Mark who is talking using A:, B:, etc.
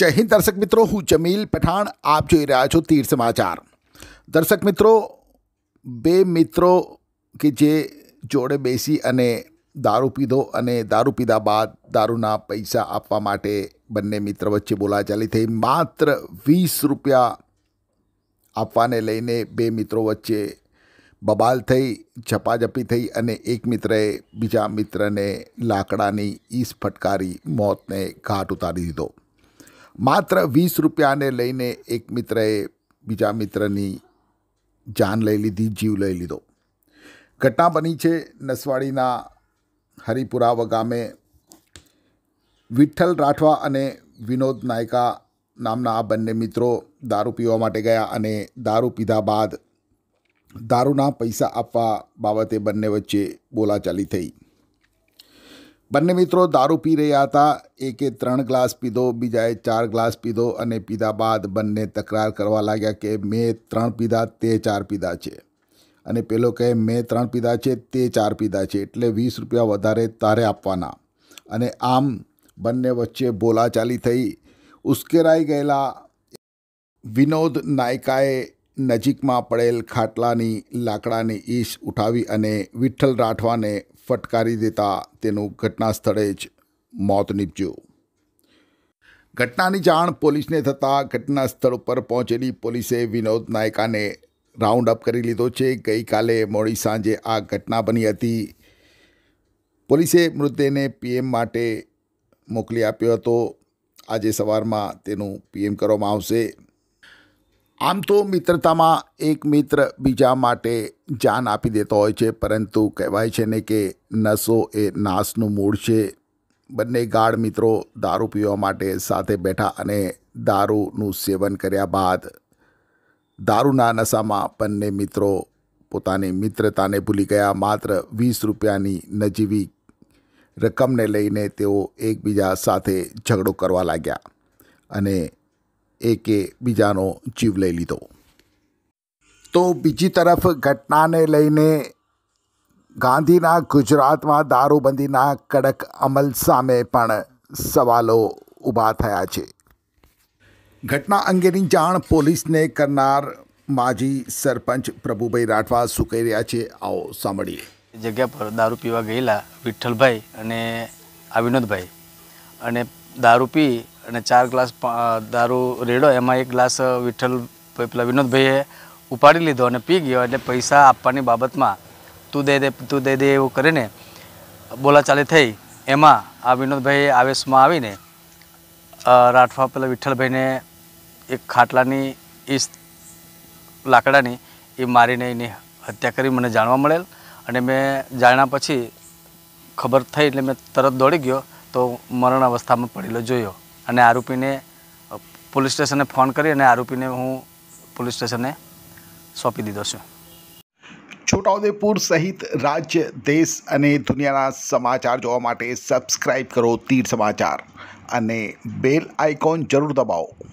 A: જય હિન્દ દર્શક મિત્રો હું જમીલ પઠાણ આપ જોઈ રહ્યા છો તીર સમાચાર દર્શક મિત્રો બે મિત્રો કે જે જોડે બેસી અને દારૂ પીધો અને દારૂ પીધા બાદ દારૂના પૈસા આપવા માટે બંને મિત્ર વચ્ચે બોલાચાલી થઈ માત્ર વીસ રૂપિયા આપવાને લઈને બે મિત્રો વચ્ચે બબાલ થઈ ઝપાઝપી થઈ અને એક મિત્રએ બીજા મિત્રને લાકડાની ઈસ ફટકારી મોતને ઘાટ ઉતારી દીધો માત્ર વીસ રૂપિયાને લઈને એક મિત્રએ બીજા મિત્રની જાન લઈ લીધી જીવ લઈ લીધો ઘટના બની છે નસવાડીના હરિપુરાવ ગામે વિઠ્ઠલ રાઠવા અને વિનોદ નાયકા નામના આ બંને મિત્રો દારૂ પીવા માટે ગયા અને દારૂ પીધા બાદ દારૂના પૈસા આપવા બાબતે બંને વચ્ચે બોલાચાલી થઈ બંને મિત્રો દારૂ પી રહ્યા હતા એકે ત્રણ ગ્લાસ પીધો બીજાએ ચાર ગ્લાસ પીધો અને પીધા બાદ બંને તકરાર કરવા લાગ્યા કે મેં ત્રણ પીધા તે ચાર પીધા છે અને પેલો કહે મેં ત્રણ પીધા છે તે ચાર પીધા છે એટલે વીસ રૂપિયા વધારે તારે આપવાના અને આમ બંને વચ્ચે બોલાચાલી થઈ ઉશ્કેરાઈ ગયેલા વિનોદ નાયકાએ નજીકમાં પડેલ ખાટલાની લાકડાની ઈશ ઉઠાવી અને વિઠ્ઠલ રાઠવાને ફટકારી દેતા તેનું ઘટના સ્થળે જ મોત નીપજ્યું ઘટનાની જાણ પોલીસને થતાં ઘટના સ્થળ ઉપર પહોંચેલી પોલીસે વિનોદ નાયકાને રાઉન્ડ અપ કરી લીધો છે ગઈકાલે મોડી સાંજે આ ઘટના બની હતી પોલીસે મૃતદેહને પીએમ માટે મોકલી આપ્યો હતો આજે સવારમાં તેનું પીએમ કરવામાં આવશે આમ તો મિત્રતામાં એક મિત્ર બીજા માટે જાન આપી દેતો હોય છે પરંતુ કહેવાય છે ને કે નસો એ નાશનું મૂળ છે બંને ગાઢ મિત્રો દારૂ પીવા માટે સાથે બેઠા અને દારૂનું સેવન કર્યા બાદ દારૂના નશામાં બંને મિત્રો પોતાની મિત્રતાને ભૂલી ગયા માત્ર વીસ રૂપિયાની નજીવી રકમને લઈને તેઓ એકબીજા સાથે ઝઘડો કરવા લાગ્યા અને એકે બીજાનો જીવ લઈ લીધો તો બીજી તરફ ઘટનાને લઈને ગાંધીના ગુજરાતમાં દારૂબંધીના કડક અમલ સામે પણ સવાલો ઊભા થયા છે ઘટના અંગેની જાણ પોલીસને કરનાર માજી સરપંચ પ્રભુભાઈ રાઠવા શું કહી રહ્યા છે આવો સાંભળીએ જગ્યા પર દારૂ પીવા
B: ગયેલા વિઠ્ઠલભાઈ અને આ વિનોદભાઈ અને દારૂ પી અને ચાર ગ્લાસ દારૂ રેડો એમાં એક ગ્લાસ વિઠ્ઠલ પેલા વિનોદભાઈએ ઉપાડી લીધો અને પી ગયો એટલે પૈસા આપવાની બાબતમાં તું દે દે તું દે દે એવું કરીને બોલાચાલી થઈ એમાં આ વિનોદભાઈએ આવેશમાં આવીને રાઠવા પેલા વિઠ્ઠલભાઈને એક ખાટલાની ઈસ લાકડાની એ મારીને એની હત્યા કરી મને જાણવા મળેલ અને મેં જાણ્યા પછી ખબર થઈ એટલે મેં તરત દોડી ગયો તો મરણ અવસ્થામાં પડેલો જોયો અને આરોપીને પોલીસ સ્ટેશને ફોન કરી અને આરોપીને હું પોલીસ સ્ટેશને સોંપી દીધો છું
A: છોટાઉદેપુર સહિત રાજ્ય દેશ અને દુનિયાના સમાચાર જોવા માટે સબસ્ક્રાઈબ કરો તીર સમાચાર અને બેલ આઇકોન જરૂર દબાવો